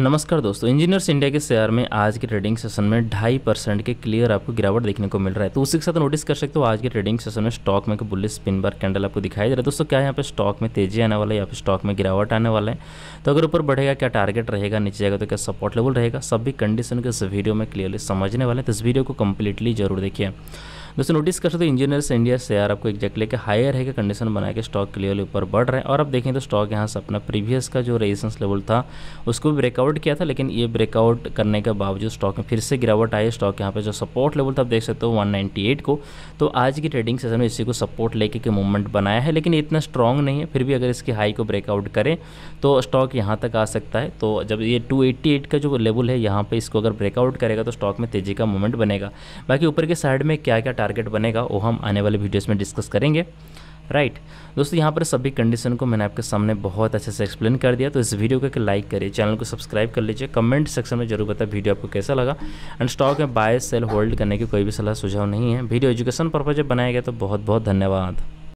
नमस्कार दोस्तों engineers India के शेयर में आज के ट्रेडिंग सेशन में ढाई परसेंट के क्लियर आपको गिरावट देखने को मिल रहा है तो उसी के साथ नोटिस कर सकते हो आज के ट्रेडिंग सेशन में स्टॉक में बुलिस स्पिन बार कैंडल आपको दिखाई दे रहा है दोस्तों क्या यहाँ पे स्टॉक में तेजी आने वाला है या फिर स्टॉक में गिरावट आने वाला है तो अगर ऊपर बढ़ेगा क्या टारगेट रहेगा नीचे जाएगा तो क्या सपोर्ट लेवल रहेगा सभी कंडीशन को इस वीडियो में क्लियरली समझने वाले हैं तो इस वीडियो को कम्प्लीटली जरूर देखिए दोस्तों नोटिस कर सकते हो इंजीनियर्स इंडिया शेयर आपको एक्जैक्ट के हायर है कि कंडीशन बना के स्टॉक क्लियरली ऊपर बढ़ रहे हैं और आप देखें तो स्टॉक यहाँ से अपना प्रीवियस का जो रेजिस्टेंस लेवल था उसको भी ब्रेकआउट किया था लेकिन ये ब्रेकआउट करने के बावजूद स्टॉक में फिर से गिरावट आई स्टॉक यहाँ पर जो सपोर्ट लेवल था आप देख सकते हो वन को तो आज की ट्रेडिंग सेशन में इसी को सपोर्ट लेके के मूवमेंट बनाया है लेकिन इतना स्ट्रॉन्ग नहीं है फिर भी अगर इसकी हाई को ब्रेकआउट करें तो स्टॉक यहाँ तक आ सकता है तो जब ये 288 का जो लेवल है यहाँ पे इसको अगर ब्रेकआउट करेगा तो स्टॉक में तेजी का मूवमेंट बनेगा बाकी ऊपर के साइड में क्या क्या टारगेट बनेगा वो हम आने वाले वीडियोज़ में डिस्कस करेंगे राइट right. दोस्तों यहाँ पर सभी कंडीशन को मैंने आपके सामने बहुत अच्छे से एक्सप्लेन कर दिया तो इस वीडियो को एक लाइक करिए चैनल को सब्सक्राइब कर लीजिए कमेंट सेक्शन में जरूर बताएं वीडियो आपको कैसा लगा एंड स्टॉक में बाय सेल होल्ड करने की कोई भी सलाह सुझाव नहीं है वीडियो एजुकेशन पर्पज बनाया गया तो बहुत बहुत धन्यवाद